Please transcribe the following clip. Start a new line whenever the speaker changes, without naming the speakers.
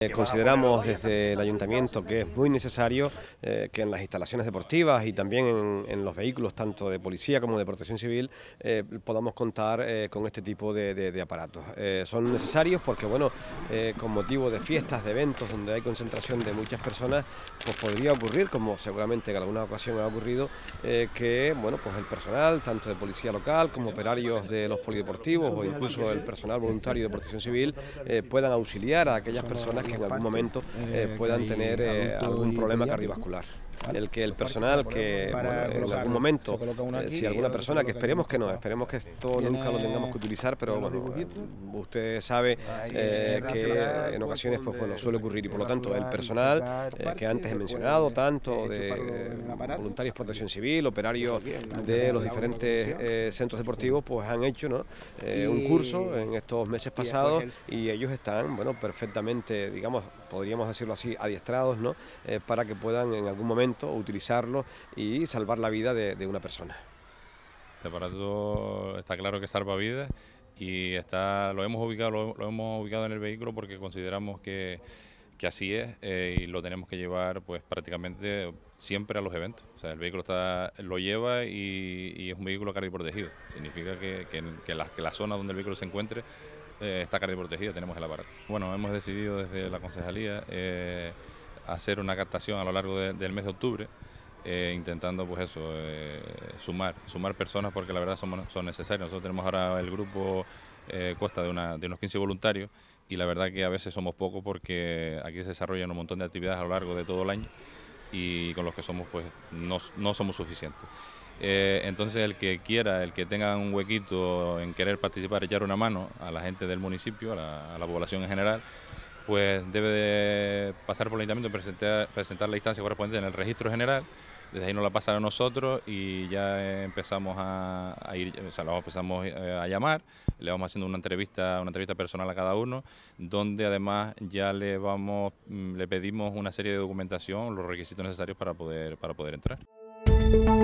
Eh, consideramos desde el ayuntamiento que es muy necesario eh, que en las instalaciones deportivas y también en, los vehículos tanto de policía como de protección civil eh, podamos contar con este tipo de, de aparatos. son necesarios porque, bueno, con motivo de fiestas, de eventos donde hay concentración de muchas personas, pues podría ocurrir, como seguramente en alguna ocasión ha ocurrido, que, bueno, pues el personal, tanto de policía local como operarios de los polideportivos o incluso el personal voluntario de protección civil, puedan auxiliar a aquellas personas que en algún momento eh, eh, puedan tener eh, algún problema cardiovascular. El que el personal que en algún momento, si alguna persona, que esperemos que no, esperemos que esto nunca lo tengamos que utilizar, pero bueno, usted sabe que en ocasiones pues bueno, suele ocurrir y por lo tanto el personal que antes he mencionado, tanto de voluntarios de protección civil, operarios de los diferentes centros deportivos, pues han hecho ¿no? un curso en estos meses pasados y ellos están bueno perfectamente digamos, podríamos decirlo así, adiestrados, ¿no? Eh, para que
puedan en algún momento utilizarlo y salvar la vida de, una persona. Este aparato está claro que salva vidas y está, lo hemos ubicado, lo, hemos ubicado en el vehículo porque consideramos que, así es eh, y lo tenemos que llevar pues prácticamente siempre a los eventos. O sea, el vehículo está, lo lleva y, es un vehículo cardioprotegido. Significa que, que, la, zona donde el vehículo se encuentre ...esta eh, está protegida tenemos el aparato. Bueno, hemos decidido desde la concejalía eh, hacer una captación a lo largo del mes de octubre, eh, intentando pues eso, sumar, sumar personas porque la verdad son, son necesarios. Nosotros tenemos ahora el grupo cuesta de, de unos 15 voluntarios y la verdad que a veces somos pocos porque aquí se desarrollan un montón de actividades a lo largo de todo el año y con los que somos pues no, somos suficientes. Eh, entonces el que quiera, el que tenga un huequito en querer participar, echar una mano a la gente del municipio, a la población en general, pues debe de pasar por el ayuntamiento, presentar, presentar la instancia correspondiente en el registro general. Desde ahí nos la pasan a nosotros y ya empezamos a, ir, o sea, empezamos eh, a llamar, le vamos haciendo una entrevista, una entrevista personal a cada uno, donde además ya le vamos, le pedimos una serie de documentación, los requisitos necesarios para poder, para poder entrar.